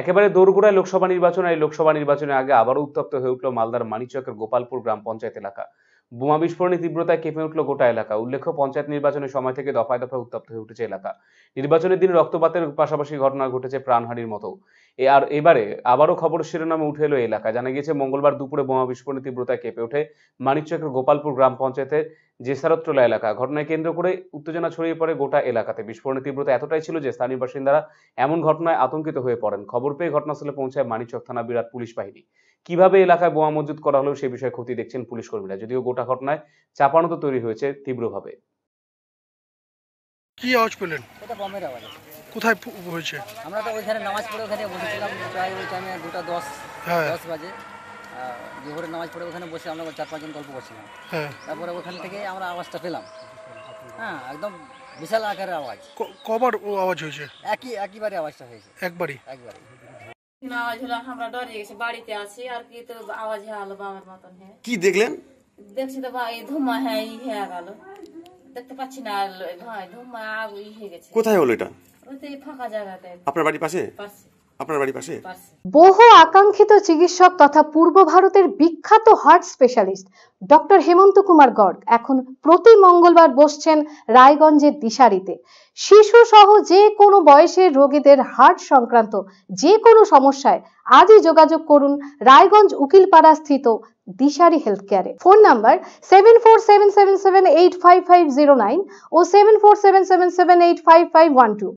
একেবারে দৌড়গোড়ায় লোকসভা নির্বাচন আর এই লোকসভা নির্বাচনের আগে আবারও উত্তপ্ত হয়ে উঠল মালদার মানিচকের গোপালপুর গ্রাম পঞ্চায়েত এলাকা বোমা বিস্ফোরণের তীব্রতায় কেঁপে উঠল গোটা এলাকা উল্লেখ্য পঞ্চায়েত নির্বাচনের সময় থেকে দফায় দফায় উত্তপ্ত হয়ে উঠেছে এলাকা নির্বাচনের দিন রক্তপাতের পাশাপাশি ঘটনা ঘটেছে প্রাণহানির মতো আর এবারে আবারও খবর শিরোনামে উঠে এলো এলাকা জানা গিয়েছে মঙ্গলবার দুপুরে বোমা বিস্ফোরণের তীব্রতায় কেঁপে ওঠে মানিকচকের গোপালপুর গ্রাম পঞ্চায়েতের জেসারত্রলা এলাকা ঘটনায় কেন্দ্র করে উত্তেজনা ছড়িয়ে পড়ে গোটা এলাকাতে বিস্ফোরণের তীব্রতা এতটাই ছিল যে স্থানীয় বাসিন্দারা এমন ঘটনায় আতঙ্কিত হয়ে পড়েন খবর পেয়ে ঘটনাস্থলে পৌঁছায় মানিকচক থানা বিরাট পুলিশ বাহিনী কিভাবে এলাকায় বোমা মজুদ করা হলো সে বিষয়ে ক্ষতি দেখছেন পুলিশ কর্মীরা যদিও গোটা ঘটনায় চাপানো তো তৈরি হয়েছে তীব্রভাবে কি আওয়াজ পেলেন এটা বমের আওয়াজ কোথায় হয়েছে আমরা তো ওইখানে নামাজ পড়ে ওখানে বসেছিলাম প্রায় ওই টাইমে দুটা দশ হ্যাঁ। দশ বাজে জোহরের নামাজ পড়ে ওখানে বসে আমরা চার পাঁচজন গল্প করছিলাম হ্যাঁ। তারপরে ওখান থেকে আমরা আওয়াজটা পেলাম হ্যাঁ একদম বিশাল আকারের আওয়াজ কবার ও আওয়াজ হয়েছে একই একইবারে আওয়াজটা হয়েছে একবারই একবারই আওয়াজ হলো আমরা গেছি বাড়িতে আর কি আওয়াজ হ্যাঁ আলো বাবার মতন কি দেখলেন দেখছি তো ধুমা হ্যাঁ হ্যাঁ দেখতে পাচ্ছি না ধুমা হয়ে গেছে কোথায় হলো এটা ফাঁকা জায়গাতে আপনার বাড়ির পাশে আপনার বাড়ির পাশে বহু আকাঙ্ক্ষিত চিকিৎসক তথা পূর্ব ভারতের বিখ্যাত heart specialist doctor Hemanta Kumar Garg এখন প্রতি মঙ্গলবার বসছেন রায়গঞ্জের দিশারিতে শিশু সহ যে কোনো বয়সের রোগীদের হার্ট সংক্রান্ত যে কোনো সমস্যায় আজই যোগাযোগ করুন রায়গঞ্জ উকিলপাড়া স্থিত দিশারি হেলথ কেয়ারে phone number seven four seven seven seven eight five five zero nine ও seven four seven seven seven eight five five one two